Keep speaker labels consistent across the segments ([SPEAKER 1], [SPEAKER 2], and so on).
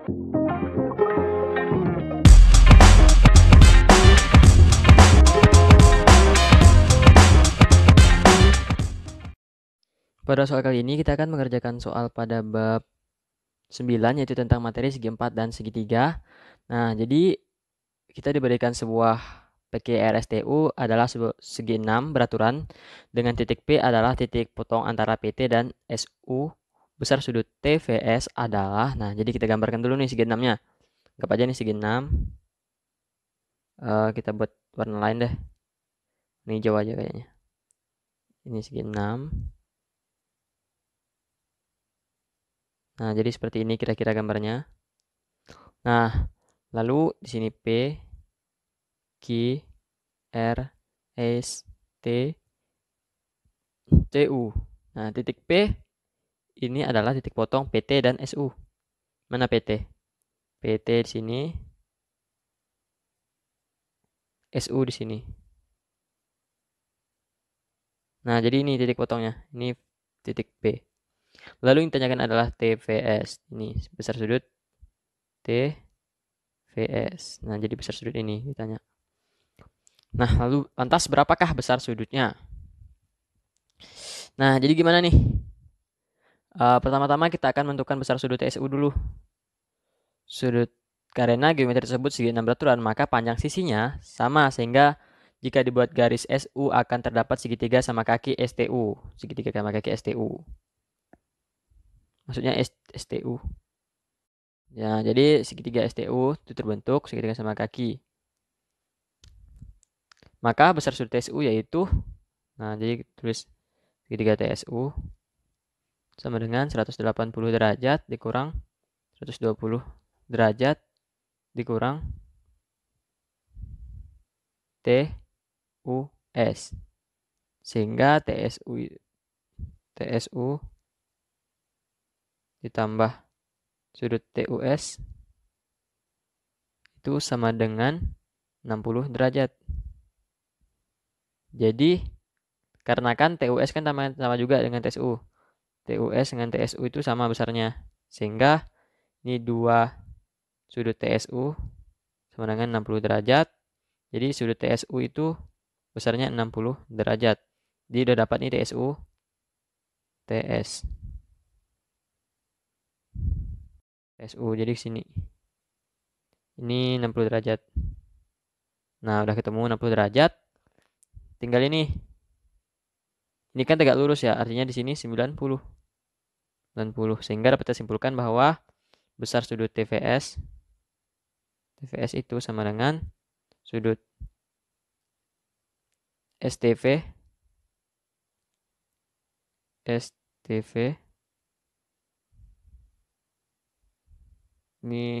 [SPEAKER 1] Pada soal kali ini kita akan mengerjakan soal pada bab 9 yaitu tentang materi segi 4 dan segi segitiga. Nah, jadi kita diberikan sebuah PKRSTU adalah segi 6 beraturan dengan titik P adalah titik potong antara PT dan SU besar sudut TVS adalah nah jadi kita gambarkan dulu nih segi enamnya anggap aja nih segi enam uh, kita buat warna lain deh ini hijau aja kayaknya ini segi enam nah jadi seperti ini kira-kira gambarnya nah lalu di sini P Q R S T T U nah titik P ini adalah titik potong PT dan SU. Mana PT? PT di sini. SU di sini. Nah, jadi ini titik potongnya. Ini titik P. Lalu yang ditanyakan adalah TVS. Ini besar sudut TVS. Nah, jadi besar sudut ini ditanya. Nah, lalu lantas berapakah besar sudutnya? Nah, jadi gimana nih? Uh, pertama-tama kita akan menentukan besar sudut TSU dulu. Sudut karena geometri tersebut segi 6 beraturan, maka panjang sisinya sama sehingga jika dibuat garis SU akan terdapat segitiga sama kaki STU. Segitiga sama kaki STU. Maksudnya S STU. Ya, jadi segitiga STU itu terbentuk segitiga sama kaki. Maka besar sudut TSU yaitu nah jadi tulis segitiga TSU sama dengan 180 derajat dikurang 120 derajat dikurang TUS. Sehingga TSU TSU ditambah sudut TUS itu sama dengan 60 derajat. Jadi, karena kan TUS kan sama, sama juga dengan TSU. TUS dengan TSU itu sama besarnya. Sehingga ini dua sudut TSU sama dengan 60 derajat. Jadi sudut TSU itu besarnya 60 derajat. Jadi udah dapat nih TSU TS. TSU jadi sini. Ini 60 derajat. Nah, udah ketemu 60 derajat. Tinggal ini. Ini kan tegak lurus ya, artinya di sini 90. 90. Sehingga dapat kita simpulkan bahwa besar sudut TVS TVS itu sama dengan sudut STV STV ini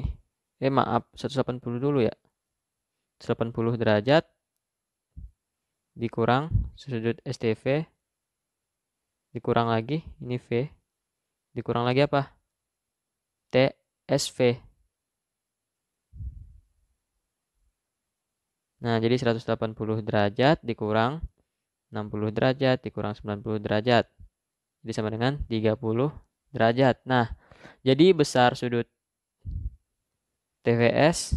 [SPEAKER 1] eh maaf 180 dulu ya 180 derajat dikurang sudut STV dikurang lagi ini V dikurang lagi apa? TSV. Nah, jadi 180 derajat dikurang 60 derajat dikurang 90 derajat. Jadi sama dengan 30 derajat. Nah, jadi besar sudut TVS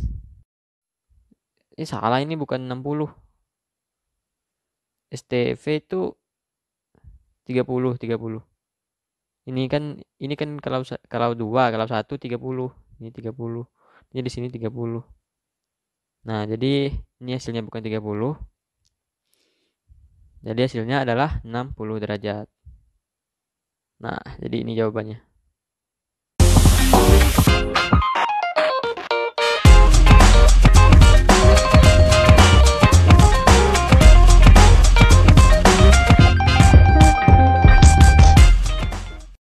[SPEAKER 1] ini salah ini bukan 60. STV itu 30 30 ini kan ini kan kalau kalau dua kalau satu tiga puluh. ini tiga puluh. ini di sini tiga puluh. nah jadi ini hasilnya bukan tiga puluh. jadi hasilnya adalah enam puluh derajat nah jadi ini jawabannya